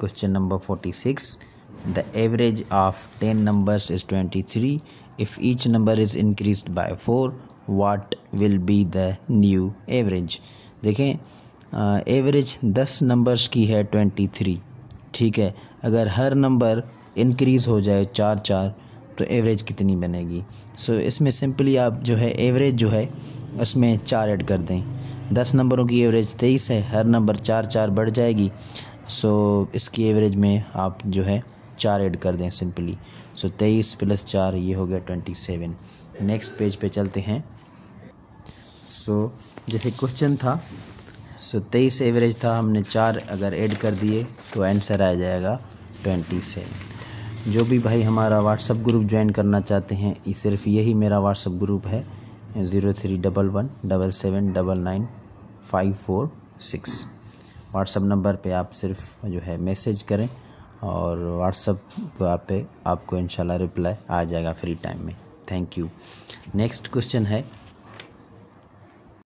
question number forty six the average of ten numbers is twenty three if each number is increased by four what will be the new average देखें average दस numbers की है twenty three ठीक है अगर हर number increase हो जाए चार चार तो एवरेज कितनी बनेगी सो so, इसमें सिंपली आप जो है एवरेज जो है उसमें चार ऐड कर दें दस नंबरों की एवरेज तेईस है हर नंबर चार चार बढ़ जाएगी सो इसकी एवरेज में आप जो है चार ऐड कर दें सिंपली सो तेईस प्लस चार ये हो गया ट्वेंटी सेवन नेक्स्ट पेज पे चलते हैं सो so, जैसे क्वेश्चन था सो तेईस एवरेज था हमने चार अगर ऐड कर दिए तो आंसर आ जाएगा ट्वेंटी सेवन जो भी भाई हमारा व्हाट्सअप ग्रुप ज्वाइन करना चाहते हैं ये सिर्फ यही मेरा व्हाट्सअप ग्रुप है zero three double one double seven double nine five four six WhatsApp number पे आप सिर्फ जो है मैसेज करें और व्हाट्सअप पे आपको इंशाल्लाह रिप्लाई आ जाएगा फ्री टाइम में थैंक यू नेक्स्ट क्वेश्चन है